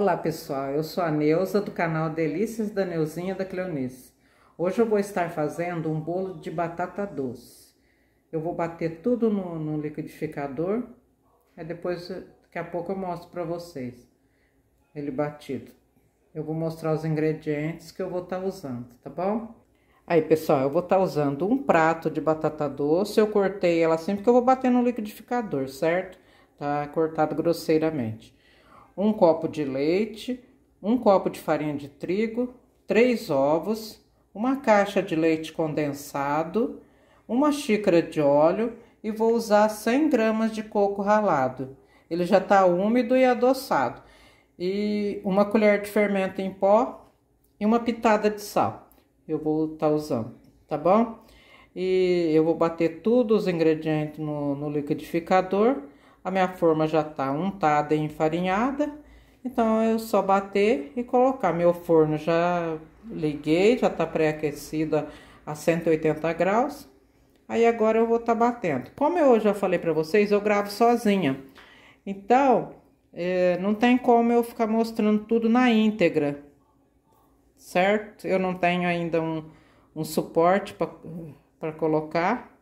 Olá pessoal, eu sou a Neuza do canal Delícias da Neuzinha da Cleonice. Hoje eu vou estar fazendo um bolo de batata doce. Eu vou bater tudo no, no liquidificador, aí depois daqui a pouco eu mostro para vocês ele batido. Eu vou mostrar os ingredientes que eu vou estar tá usando, tá bom? Aí pessoal, eu vou estar tá usando um prato de batata doce, eu cortei ela assim porque eu vou bater no liquidificador, certo? Tá cortado grosseiramente um copo de leite, um copo de farinha de trigo, três ovos, uma caixa de leite condensado, uma xícara de óleo e vou usar 100 gramas de coco ralado. Ele já está úmido e adoçado. E uma colher de fermento em pó e uma pitada de sal. Eu vou estar tá usando, tá bom? E eu vou bater todos os ingredientes no, no liquidificador a minha forma já tá untada e enfarinhada, então eu só bater e colocar. Meu forno já liguei, já tá pré-aquecido a 180 graus. Aí agora eu vou estar tá batendo. Como eu já falei para vocês, eu gravo sozinha. Então, é, não tem como eu ficar mostrando tudo na íntegra, certo? Eu não tenho ainda um, um suporte para colocar,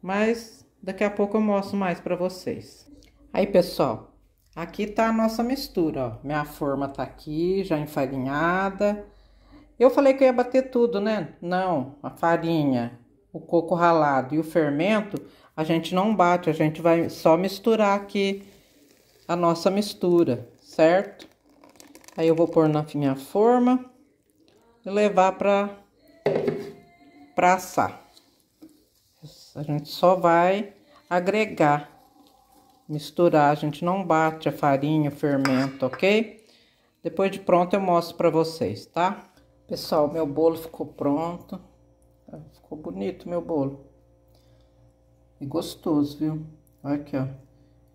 mas Daqui a pouco eu mostro mais para vocês. Aí, pessoal, aqui tá a nossa mistura, ó. Minha forma tá aqui, já enfarinhada. Eu falei que eu ia bater tudo, né? Não, a farinha, o coco ralado e o fermento, a gente não bate, a gente vai só misturar aqui a nossa mistura, certo? Aí eu vou pôr na minha forma e levar para para assar. A gente só vai agregar, misturar. A gente não bate a farinha, o fermento, ok? Depois de pronto eu mostro para vocês, tá? Pessoal, meu bolo ficou pronto. Ficou bonito meu bolo. E gostoso, viu? Olha aqui, ó. A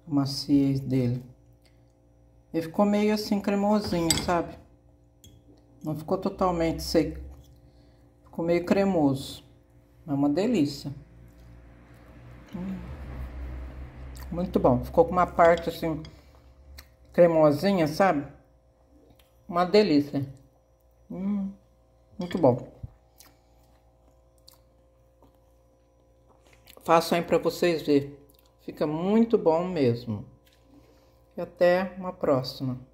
maciez dele. Ele ficou meio assim cremosinho, sabe? Não ficou totalmente seco. Ficou meio cremoso. É uma delícia. Hum. Muito bom. Ficou com uma parte assim cremosinha, sabe? Uma delícia. Hum, muito bom. Faço aí para vocês ver. Fica muito bom mesmo. E até uma próxima.